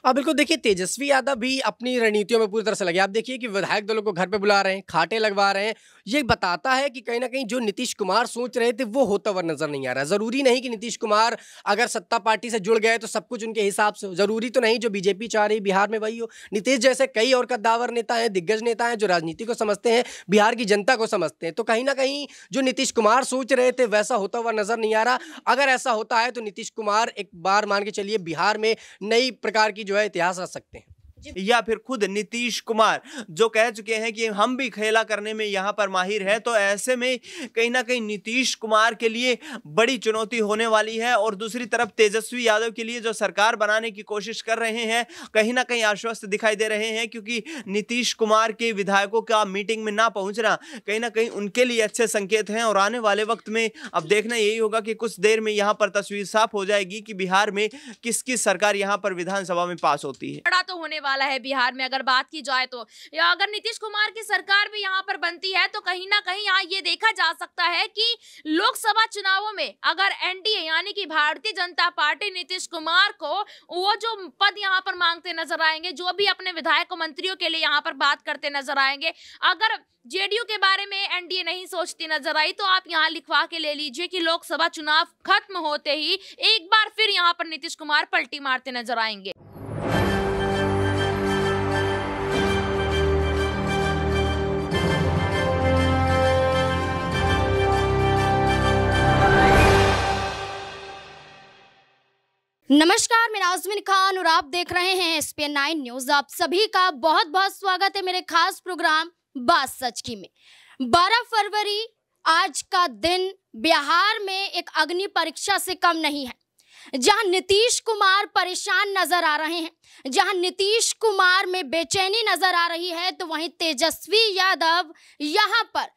अब हाँ, बिल्कुल देखिए तेजस्वी यादव भी अपनी रणनीतियों में पूरी तरह से लगे आप देखिए कि विधायक दलों को घर पे बुला रहे हैं खाटे लगवा रहे हैं ये बताता है कि कहीं ना कहीं जो नीतीश कुमार सोच रहे थे वो होता हुआ नजर नहीं आ रहा जरूरी नहीं कि नीतीश कुमार अगर सत्ता पार्टी से जुड़ गए तो सब कुछ उनके हिसाब से जरूरी तो नहीं जो बीजेपी चाह रही बिहार में वही हो नीतीश जैसे कई और कद्दावर नेता हैं दिग्गज नेता हैं जो राजनीति को समझते हैं बिहार की जनता को समझते हैं तो कहीं ना कहीं जो नीतीश कुमार सोच रहे थे वैसा होता हुआ नजर नहीं आ रहा अगर ऐसा होता है तो नीतीश कुमार एक बार मान के चलिए बिहार में नई प्रकार की की जो है इतिहास रच सकते हैं या फिर खुद नीतीश कुमार जो कह चुके हैं कि हम भी खेला करने में यहाँ पर माहिर है तो ऐसे में कहीं ना कहीं नीतीश कुमार के लिए बड़ी चुनौती होने वाली है और दूसरी तरफ तेजस्वी यादव के लिए जो सरकार बनाने की कोशिश कर रहे हैं कहीं ना कहीं आश्वस्त दिखाई दे रहे हैं क्योंकि नीतीश कुमार के विधायकों का मीटिंग में ना पहुंचना कहीं ना कहीं उनके लिए अच्छे संकेत हैं और आने वाले वक्त में अब देखना यही होगा कि कुछ देर में यहाँ पर तस्वीर साफ हो जाएगी कि बिहार में किसकी सरकार यहाँ पर विधानसभा में पास होती है तो होने वाला वाला है बिहार में अगर बात की जाए तो या अगर नीतीश कुमार की सरकार भी यहाँ पर बनती है तो कहीं ना कहीं यहाँ ये देखा जा सकता है कि लोकसभा चुनावों में अगर एनडीए यानी कि भारतीय जनता पार्टी नीतीश कुमार को वो जो पद यहाँ पर मांगते नजर आएंगे जो भी अपने विधायक मंत्रियों के लिए यहाँ पर बात करते नजर आएंगे अगर जेडीयू के बारे में एनडीए नहीं सोचती नजर आई तो आप यहाँ लिखवा के ले लीजिए कि लोकसभा चुनाव खत्म होते ही एक बार फिर यहाँ पर नीतीश कुमार पलटी मारते नजर आएंगे नमस्कार मैं नाजमिन खान और आप देख रहे हैं एस पी नाइन न्यूज आप सभी का बहुत बहुत स्वागत है मेरे खास प्रोग्राम बात सच की में 12 फरवरी आज का दिन बिहार में एक अग्नि परीक्षा से कम नहीं है जहां नीतीश कुमार परेशान नजर आ रहे हैं जहां नीतीश कुमार में बेचैनी नजर आ रही है तो वहीं तेजस्वी यादव यहां पर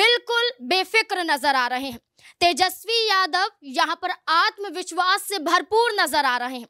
बिल्कुल बेफिक्र नजर आ रहे हैं तेजस्वी यादव यहां पर आत्मविश्वास से भरपूर नजर आ रहे हैं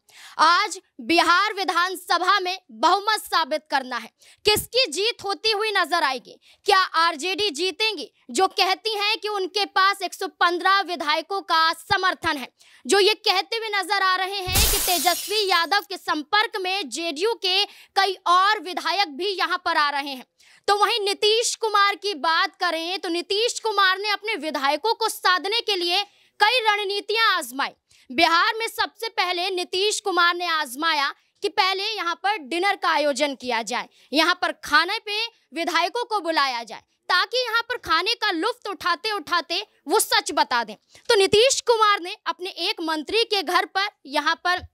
आज बिहार विधानसभा में बहुमत साबित करना है किसकी जीत होती हुई नजर आएगी क्या आरजेडी जीतेंगी जो कहती हैं कि उनके पास 115 विधायकों का समर्थन है जो ये कहते हुए नजर आ रहे हैं कि तेजस्वी यादव के संपर्क में जेडीयू के कई और विधायक भी यहाँ पर आ रहे हैं तो वहीं नीतीश कुमार की बात करें तो नीतीश कुमार ने अपने विधायकों को साधने के लिए कई रणनीतियां आजमाई बिहार में सबसे पहले नीतीश कुमार ने आजमाया कि पहले यहाँ पर डिनर का आयोजन किया जाए यहाँ पर खाने पे विधायकों को बुलाया जाए ताकि यहाँ पर खाने का लुफ्त उठाते उठाते वो सच बता दें तो नीतीश कुमार ने अपने एक मंत्री के घर पर यहाँ पर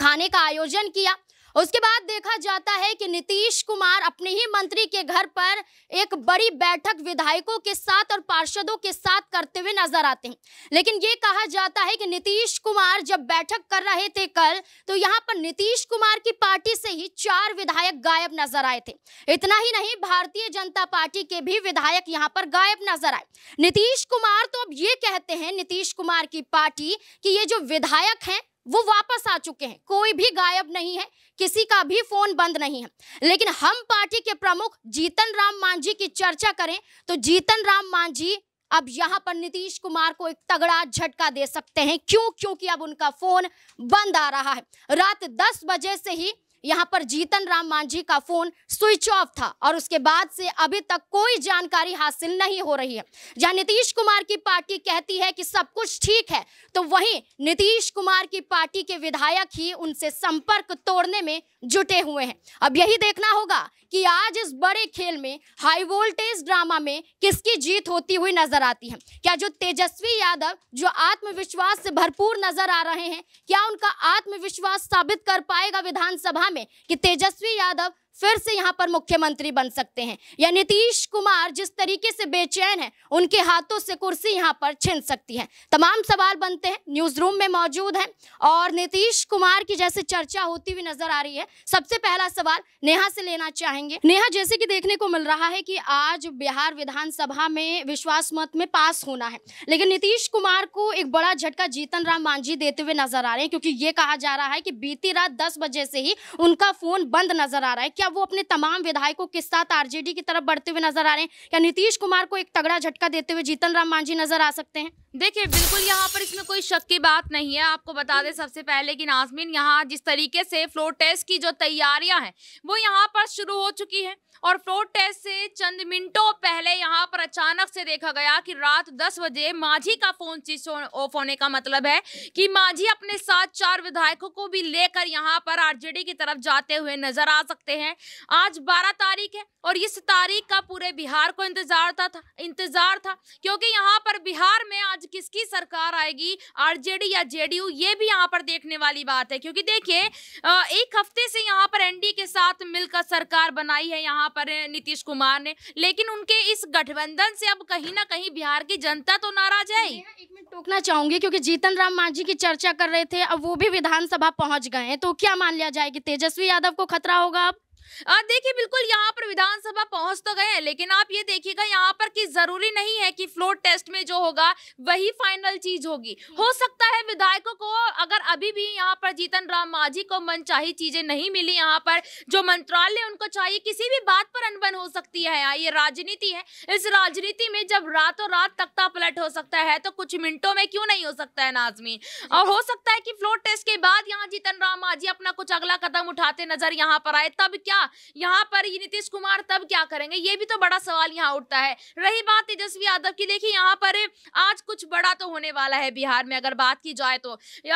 खाने का आयोजन किया उसके बाद देखा जाता है कि नीतीश कुमार अपने ही मंत्री के घर पर एक बड़ी बैठक विधायकों के साथ और पार्षदों के साथ करते हुए नजर आते हैं लेकिन ये कहा जाता है कि नीतीश कुमार जब बैठक कर रहे थे कल तो यहाँ पर नीतीश कुमार की पार्टी से ही चार विधायक गायब नजर आए थे इतना ही नहीं भारतीय जनता पार्टी के भी विधायक यहाँ पर गायब नजर आए नीतीश कुमार तो अब ये कहते हैं नीतीश कुमार की पार्टी की ये जो विधायक हैं वो वापस आ चुके हैं कोई भी गायब नहीं है किसी का भी फोन बंद नहीं है लेकिन हम पार्टी के प्रमुख जीतन राम मांझी की चर्चा करें तो जीतन राम मांझी अब यहां पर नीतीश कुमार को एक तगड़ा झटका दे सकते हैं क्यों क्योंकि अब उनका फोन बंद आ रहा है रात 10 बजे से ही यहाँ पर जीतन राम मांझी का फोन स्विच ऑफ था और उसके बाद से अभी तक कोई जानकारी हासिल नहीं हो रही है जहां नीतीश कुमार की पार्टी कहती है कि सब कुछ ठीक है तो वहीं नीतीश कुमार की पार्टी के विधायक ही उनसे संपर्क तोड़ने में जुटे हुए हैं अब यही देखना होगा कि आज इस बड़े खेल में हाई वोल्टेज ड्रामा में किसकी जीत होती हुई नजर आती है क्या जो तेजस्वी यादव जो आत्मविश्वास से भरपूर नजर आ रहे हैं क्या उनका आत्मविश्वास साबित कर पाएगा विधानसभा में कि तेजस्वी यादव फिर से यहाँ पर मुख्यमंत्री बन सकते हैं या नीतीश कुमार जिस तरीके से बेचैन है उनके हाथों से कुर्सी यहाँ पर छिन सकती है तमाम सवाल बनते हैं न्यूज रूम में मौजूद हैं और नीतीश कुमार की जैसे चर्चा होती हुई नजर आ रही है सबसे पहला सवाल नेहा से लेना चाहेंगे नेहा जैसे कि देखने को मिल रहा है कि आज बिहार विधानसभा में विश्वास मत में पास होना है लेकिन नीतीश कुमार को एक बड़ा झटका जीतन राम मांझी देते हुए नजर आ रहे हैं क्योंकि ये कहा जा रहा है कि बीती रात दस बजे से ही उनका फोन बंद नजर आ रहा है क्या क्या वो अपने तमाम विधायकों के साथ आरजेडी की तरफ बढ़ते हुए नजर आ रहे हैं क्या नीतीश कुमार को एक तगड़ा झटका देते हुए जीतन राम मांझी नजर आ सकते हैं देखिए बिल्कुल यहाँ पर इसमें कोई शक की बात नहीं है आपको बता दें सबसे पहले कि नाजमिन यहाँ जिस तरीके से फ्लोर टेस्ट की जो तैयारियां हैं वो यहाँ पर शुरू हो चुकी है और फ्लोर टेस्ट से चंद मिनटों पहले यहाँ पर अचानक से देखा गया कि रात 10 बजे माझी का फोन स्विच ऑफ होने का मतलब है कि माझी अपने साथ चार विधायकों को भी लेकर यहाँ पर आरजेडी की तरफ जाते हुए नजर आ सकते हैं आज बारह तारीख है और इस तारीख का पूरे बिहार को इंतजार था, इंतजार था क्योंकि यहाँ पर बिहार में आज किसकी सरकार आएगी आरजेडी या जेडीयू ये भी यहाँ पर देखने वाली बात है क्योंकि देखिए एक हफ्ते से यहाँ पर एनडी के साथ मिलकर सरकार बनाई है यहाँ पर नीतीश कुमार ने लेकिन उनके इस गठबंधन से अब कहीं ना कहीं बिहार की जनता तो नाराज है टोकना चाहूंगी क्योंकि जीतन राम मांझी की चर्चा कर रहे थे अब वो भी विधानसभा पहुंच गए हैं तो क्या मान लिया जाए कि तेजस्वी यादव को खतरा होगा अब देखिए बिल्कुल यहाँ पर विधानसभा पहुंच तो गए हैं लेकिन आप ये देखिएगा यहाँ पर कि जरूरी नहीं है कि फ्लोर टेस्ट में जो होगा वही फाइनल चीज होगी हो सकता है विधायकों को अगर अभी भी यहाँ पर जीतन राम मांझी को मन मनचाही चीजें नहीं मिली यहाँ पर जो मंत्रालय उनको चाहिए किसी भी बात पर अनबन हो सकती है ये राजनीति है इस राजनीति में जब रातों रात तख्ता पलट हो सकता है तो कुछ मिनटों में क्यों नहीं हो सकता है नाजमी और हो सकता है कि फ्लोर टेस्ट के बाद यहाँ जीतन राम मांझी अपना कुछ अगला कदम उठाते नजर यहाँ पर आए तब क्या क्या यहाँ पर नीतीश कुमार तब क्या करेंगे ये भी तो बड़ा सवाल यहाँ उठता है रही बात तेजस्वी यादव की देखिए यहाँ पर आज कुछ बड़ा तो होने वाला है बिहार में अगर बात की जाए तो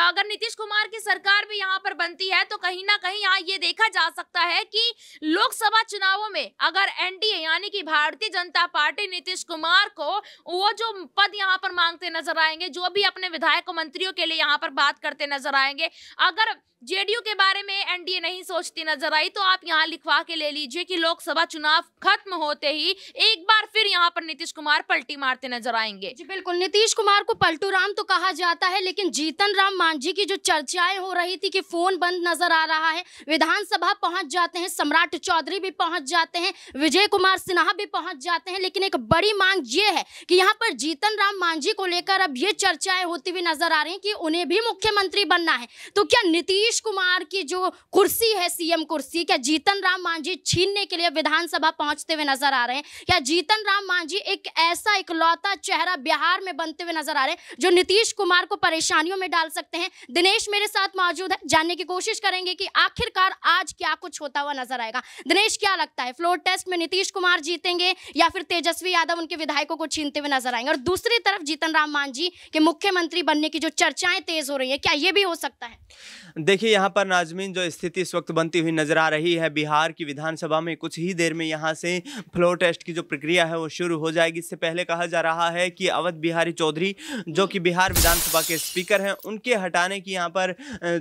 अगर नीतीश कुमार की सरकार भी यहाँ पर बनती है तो कहीं ना कहीं यहाँ ये देखा जा सकता है कि लोकसभा चुनावों में अगर एनडीए यानी कि भारतीय जनता पार्टी नीतीश कुमार को वो जो पद यहाँ पर मांगते नजर आएंगे जो भी अपने विधायक मंत्रियों के लिए यहाँ पर बात करते नजर आएंगे अगर जेडीयू के बारे में एनडीए नहीं सोचती नजर आई तो आप यहाँ लिखवा के ले लीजिए कि लोकसभा चुनाव खत्म होते ही एक बार फिर यहाँ पर नीतीश कुमार पलटी मारते नजर आएंगे जी बिल्कुल नीतीश कुमार को पलटू राम तो कहा जाता है लेकिन जीतन राम मांझी की जो चर्चाएं हो रही थी कि फोन बंद नजर आ रहा है विधानसभा पहुंच जाते हैं सम्राट चौधरी भी पहुंच जाते हैं विजय कुमार सिन्हा भी पहुंच जाते हैं लेकिन एक बड़ी मांग ये है कि यहाँ पर जीतन राम मांझी को लेकर अब ये चर्चाएं होती हुई नजर आ रही है कि उन्हें भी मुख्यमंत्री बनना है तो क्या नीतीश कुमार की जो कुर्सी है सीएम कुर्सी क्या जीतन राम मांझी छीनने के लिए विधानसभा पहुंचते हुए नजर आ रहे हैं या जीतन राम मांझी एक ऐसा इकलौता चेहरा बिहार में बनते हुए नजर आ रहे हैं जो नीतीश कुमार को परेशानियों में डाल सकते हैं दिनेश मेरे साथ मौजूद है जानने की कोशिश करेंगे कि आखिरकार आज क्या कुछ होता हुआ नजर आएगा दिनेश क्या लगता है फ्लोर टेस्ट में नीतीश कुमार जीतेंगे या फिर तेजस्वी यादव उनके विधायकों को छीनते हुए नजर आएंगे और दूसरी तरफ जीतन राम मांझी के मुख्यमंत्री बनने की जो चर्चाएं तेज हो रही है क्या ये भी हो सकता है देखिए यहाँ पर नाजमीन जो स्थिति इस वक्त बनती हुई नजर आ रही है बिहार की विधानसभा में कुछ ही देर में यहाँ से फ्लोर टेस्ट की जो प्रक्रिया है वो शुरू हो जाएगी इससे पहले कहा जा रहा है कि अवध बिहारी चौधरी जो कि बिहार विधानसभा के स्पीकर हैं उनके हटाने की यहाँ पर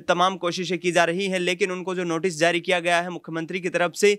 तमाम कोशिशें की जा रही हैं लेकिन उनको जो नोटिस जारी किया गया है मुख्यमंत्री की तरफ से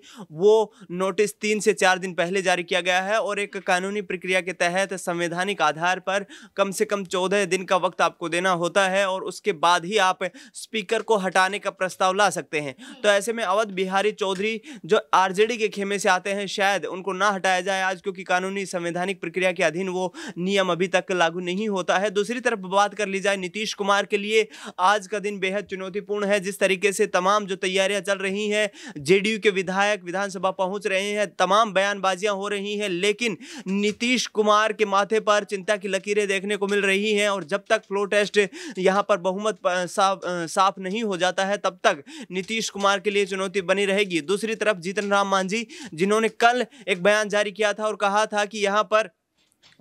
वो नोटिस तीन से चार दिन पहले जारी किया गया है और एक कानूनी प्रक्रिया के तहत संवैधानिक आधार पर कम से कम चौदह दिन का वक्त आपको देना होता है और उसके बाद ही आप स्पीकर को हटाने का प्रस्ताव ला सकते हैं तो ऐसे में अवध बिहारी चौधरी चौधरी जो आरजेडी के खेमे से आते हैं शायद उनको ना हटाया जाए आज क्योंकि कानूनी संवैधानिक प्रक्रिया के अधीन वो नियम अभी तक लागू नहीं होता है दूसरी तरफ बात कर ली जाए नीतीश कुमार के लिए आज का दिन बेहद चुनौतीपूर्ण है जिस तरीके से तमाम जो तैयारियां चल रही हैं जेडीयू के विधायक विधानसभा पहुंच रहे हैं तमाम बयानबाजियां हो रही हैं लेकिन नीतीश कुमार के माथे पर चिंता की लकीरें देखने को मिल रही हैं और जब तक फ्लो टेस्ट यहां पर बहुमत साफ नहीं हो जाता है तब तक नीतीश कुमार के लिए चुनौती बनी रहेगी दूसरी तरफ जीतन राम मांझी जिन्होंने कल एक बयान जारी किया था और कहा था कि यहाँ पर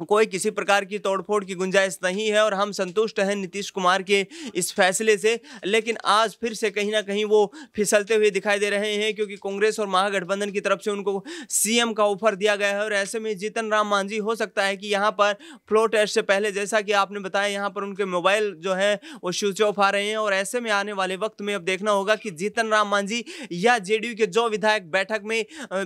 कोई किसी प्रकार की तोड़फोड़ की गुंजाइश नहीं है और हम संतुष्ट हैं नीतीश कुमार के इस फैसले से लेकिन आज फिर से कहीं ना कहीं वो फिसलते हुए दिखाई दे रहे हैं क्योंकि कांग्रेस और महागठबंधन की तरफ से उनको सीएम का ऑफर दिया गया है और ऐसे में जीतन राम मांझी हो सकता है कि यहाँ पर फ्लो टेस्ट से पहले जैसा कि आपने बताया यहाँ पर उनके मोबाइल जो है वो स्विच ऑफ आ रहे हैं और ऐसे में आने वाले वक्त में अब देखना होगा कि जीतन राम मांझी या जे के जो विधायक बैठक में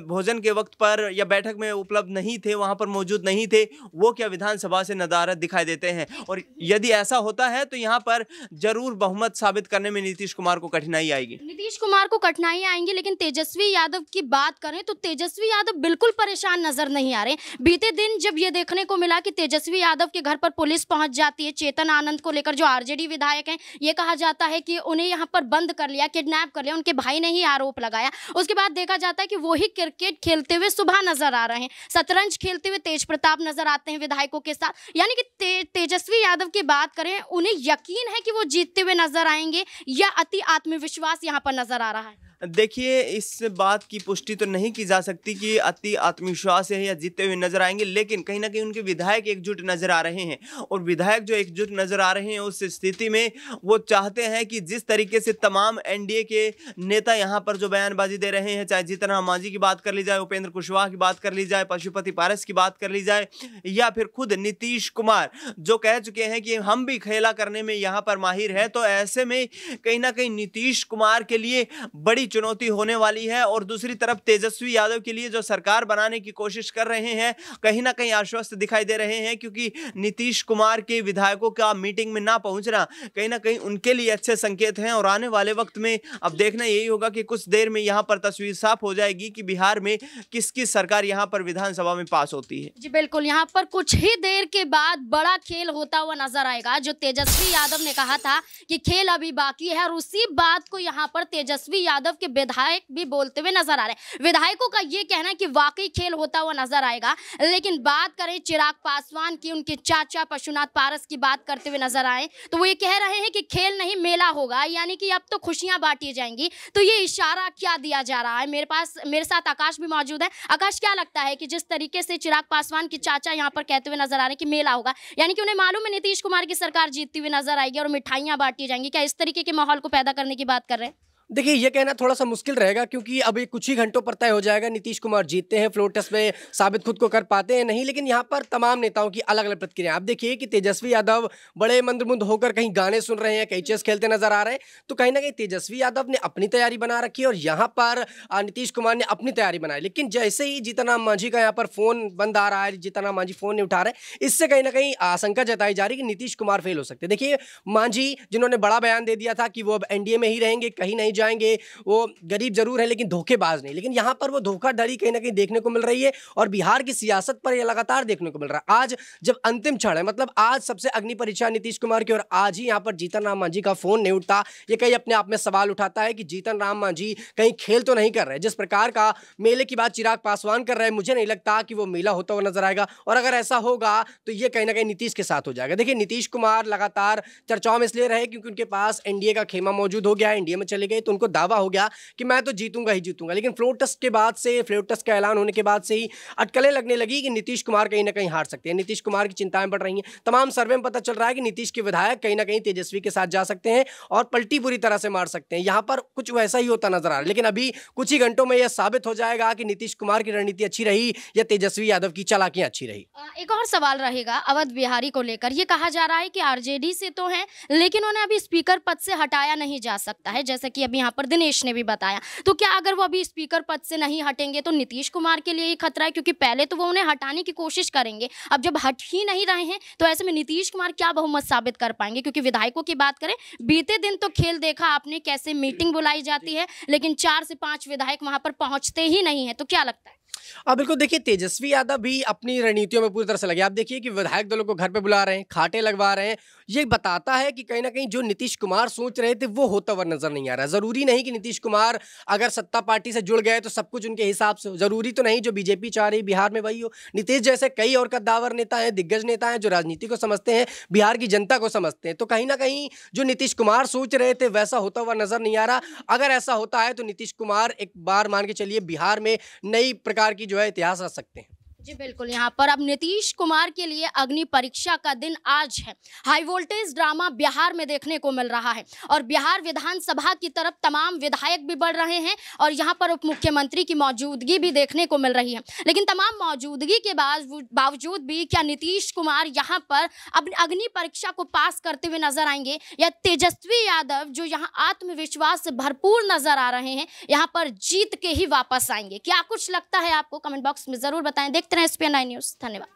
भोजन के वक्त पर या बैठक में उपलब्ध नहीं थे वहाँ पर मौजूद नहीं थे वो क्या विधानसभा से नदारत दिखाई देते हैं और यदि ऐसा होता है तो यहाँ पर जरूर बहुमत साबित करने में नीतीश कुमार को कठिनाई आएगी नीतीश कुमार को कठिनाई आएंगी लेकिन तेजस्वी यादव की बात करें तो तेजस्वी यादव बिल्कुल परेशान नजर नहीं आ रहे बीते दिन जब ये देखने को मिला कि तेजस्वी यादव के घर पर पुलिस पहुंच जाती है चेतन आनंद को लेकर जो आरजेडी विधायक हैं ये कहा जाता है कि उन्हें यहाँ पर बंद कर लिया किडनैप कर लिया उनके भाई ने ही आरोप लगाया उसके बाद देखा जाता है कि वो ही क्रिकेट खेलते हुए सुबह नजर आ रहे हैं शतरंज खेलते हुए तेज प्रताप नजर आ आते हैं विधायकों के साथ यानी कि ते, तेजस्वी यादव की बात करें उन्हें यकीन है कि वो जीतते हुए नजर आएंगे या अति आत्मविश्वास यहाँ पर नजर आ रहा है देखिए इस बात की पुष्टि तो नहीं की जा सकती कि अति आत्मविश्वास है या जीते हुए नजर आएंगे लेकिन कहीं ना कहीं उनके विधायक एकजुट नजर आ रहे हैं और विधायक जो एकजुट नजर आ रहे हैं उस स्थिति में वो चाहते हैं कि जिस तरीके से तमाम एनडीए के नेता यहाँ पर जो बयानबाजी दे रहे हैं चाहे जीतन मांझी की बात कर ली जाए उपेंद्र कुशवाहा की बात कर ली जाए पशुपति पारस की बात कर ली जाए या फिर खुद नीतीश कुमार जो कह चुके हैं कि हम भी खेला करने में यहाँ पर माहिर है तो ऐसे में कहीं ना कहीं नीतीश कुमार के लिए बड़ी चुनौती होने वाली है और दूसरी तरफ तेजस्वी यादव के लिए जो सरकार बनाने की कोशिश कर रहे हैं कहीं ना कहीं आश्वस्त दिखाई दे रहे हैं क्योंकि नीतीश कुमार के विधायकों का मीटिंग में ना पहुंचना कहीं ना कहीं उनके लिए अच्छे संकेत हैं और आने वाले वक्त में अब देखना यही होगा कि कुछ देर में यहाँ पर तस्वीर साफ हो जाएगी कि बिहार में किसकी सरकार यहाँ पर विधानसभा में पास होती है जी बिल्कुल यहाँ पर कुछ ही देर के बाद बड़ा खेल होता हुआ नजर आएगा जो तेजस्वी यादव ने कहा था कि खेल अभी बाकी है और उसी बात को यहाँ पर तेजस्वी यादव के विधायक भी बोलते हुए नजर आ रहे हैं विधायकों का ये कहना है कि वाकई खेल होता हुआ नजर आएगा लेकिन बात करें चिराग पासवान की उनके चाचा पशुनाथ पारस की बात करते हुए नजर आए तो वो ये कह रहे हैं कि खेल नहीं मेला होगा यानी कि अब तो खुशियां बांटी जाएंगी तो ये इशारा क्या दिया जा रहा है मेरे पास मेरे साथ आकाश भी मौजूद है आकाश क्या लगता है कि जिस तरीके से चिराग पासवान की चाचा यहाँ पर कहते हुए नजर आ रहे हैं कि मेला होगा यानी कि उन्हें मालूम है नीतीश कुमार की सरकार जीतती हुई नजर आएगी और मिठाइयां बांटी जाएंगी क्या इस तरीके के माहौल को पैदा करने की बात कर रहे हैं देखिए ये कहना थोड़ा सा मुश्किल रहेगा क्योंकि अभी कुछ ही घंटों पर तय हो जाएगा नीतीश कुमार जीतते हैं फ्लोर टेस्ट में साबित खुद को कर पाते हैं नहीं लेकिन यहाँ पर तमाम नेताओं की अलग अलग प्रतिक्रिया आप देखिए कि तेजस्वी यादव बड़े मंदमुंद होकर कहीं गाने सुन रहे हैं कहीं चेस खेलते नजर आ रहे हैं तो कहीं ना कहीं तेजस्वी यादव ने अपनी तैयारी बना रखी है और यहाँ पर नीतीश कुमार ने अपनी तैयारी बनाई लेकिन जैसे ही जीतनाम मांझी का यहाँ पर फोन बंद आ रहा है जीतनाम मांझी फोन नहीं उठा रहे इससे कहीं ना कहीं आशंका जताई जा रही है कि नीतीश कुमार फेल हो सकते देखिए मांझी जिन्होंने बड़ा बयान दे दिया था कि वो अब एनडीए में ही रहेंगे कहीं नहीं नहीं जाएंगे वो गरीब जरूर है लेकिन धोखेबाज नहीं लेकिन यहाँ पर वो धोखाधड़ी कहीं ना कहीं देखने को मिल रही है और बिहार की सियासत पर यह लगातार देखने को मिल रहा है आज जब अंतिम क्षण है मतलब आज सबसे अग्नि परीक्षा नीतीश कुमार की और आज ही यहाँ पर जीतन राम मांझी का फोन नहीं उठता ये कहीं अपने आप में सवाल उठाता है कि जीतन राम मांझी कहीं खेल तो नहीं कर रहे जिस प्रकार का मेले की बात चिराग पासवान कर रहे हैं मुझे नहीं लगता कि वो मेला होता हुआ नजर आएगा और अगर ऐसा होगा तो ये कहीं ना कहीं नीतीश के साथ हो जाएगा देखिए नीतीश कुमार लगातार चर्चाओं में इसलिए रहे क्योंकि उनके पास एनडीए का खेमा मौजूद हो गया है एनडीए में चले गए तो उनको दावा हो गया कि मैं तो जीतूंगा ही जीतूंगा लेकिन फ्लोर टेस्ट के बाद से फ्लोर टेस्ट का ऐलान होने के बाद से ही अटकलें लगने लगी कि नीतीश कुमार कहीं ना कहीं हार सकते हैं नीतीश कुमार की चिंताएं बढ़ रही हैं तमाम सर्वे में पता चल रहा है कि नीतीश के विधायक कहीं ना कहीं तेजस्वी के साथ जा सकते हैं और पलटी पूरी तरह से मार सकते हैं यहाँ पर कुछ वैसा ही होता नजर आ रहा है लेकिन अभी कुछ ही घंटों में यह साबित हो जाएगा कि नीतीश कुमार की रणनीति अच्छी रही या तेजस्वी यादव की चालाकियां अच्छी रही एक और सवाल रहेगा अवध बिहारी को लेकर ये कहा जा रहा है कि आरजेडी से तो है लेकिन उन्हें अभी स्पीकर पद से हटाया नहीं जा सकता है जैसे कि अभी भी यहाँ पर दिनेश ने भी बताया तो क्या अगर वो अभी स्पीकर पद से नहीं हटेंगे तो नीतीश कुमार के लिए ही खतरा है क्योंकि पहले तो वो उन्हें हटाने की कोशिश करेंगे अब जब हट ही नहीं रहे हैं तो ऐसे में नीतीश कुमार क्या बहुमत साबित कर पाएंगे क्योंकि विधायकों की बात करें बीते दिन तो खेल देखा आपने कैसे मीटिंग बुलाई जाती है लेकिन चार से पांच विधायक वहां पर पहुंचते ही नहीं है तो क्या लगता है आप हाँ, बिल्कुल देखिए तेजस्वी यादव भी अपनी रणनीतियों में पूरी तरह से लगे आप देखिए कि विधायक दलों को घर पे बुला रहे हैं खाटे लगवा रहे हैं ये बताता है कि कहीं ना कहीं जो नीतीश कुमार सोच रहे थे वो होता हुआ नजर नहीं आ रहा जरूरी नहीं कि नीतीश कुमार अगर सत्ता पार्टी से जुड़ गए तो सब कुछ उनके हिसाब से हो जरूरी तो नहीं जो बीजेपी चाह रही बिहार में वही हो नीतीश जैसे कई और कद्दावर नेता हैं दिग्गज नेता हैं जो राजनीति को समझते हैं बिहार की जनता को समझते हैं तो कहीं ना कहीं जो नीतीश कुमार सोच रहे थे वैसा होता हुआ नजर नहीं आ रहा अगर ऐसा होता है तो नीतीश कुमार एक बार मान के चलिए बिहार में नई प्रकार प्रकार की जो है इतिहास रच सकते हैं जी बिल्कुल यहाँ पर अब नीतीश कुमार के लिए अग्नि परीक्षा का दिन आज है हाई वोल्टेज ड्रामा बिहार में देखने को मिल रहा है और बिहार विधानसभा की तरफ तमाम विधायक भी बढ़ रहे हैं और यहाँ पर उप मुख्यमंत्री की मौजूदगी भी देखने को मिल रही है लेकिन तमाम मौजूदगी के बावजूद भी क्या नीतीश कुमार यहाँ पर अपनी अग्नि परीक्षा को पास करते हुए नजर आएंगे या तेजस्वी यादव जो यहाँ आत्मविश्वास से भरपूर नजर आ रहे हैं यहाँ पर जीत के ही वापस आएंगे क्या कुछ लगता है आपको कमेंट बॉक्स में जरूर बताएं देखते देखते एस पी न्यूज़ धन्यवाद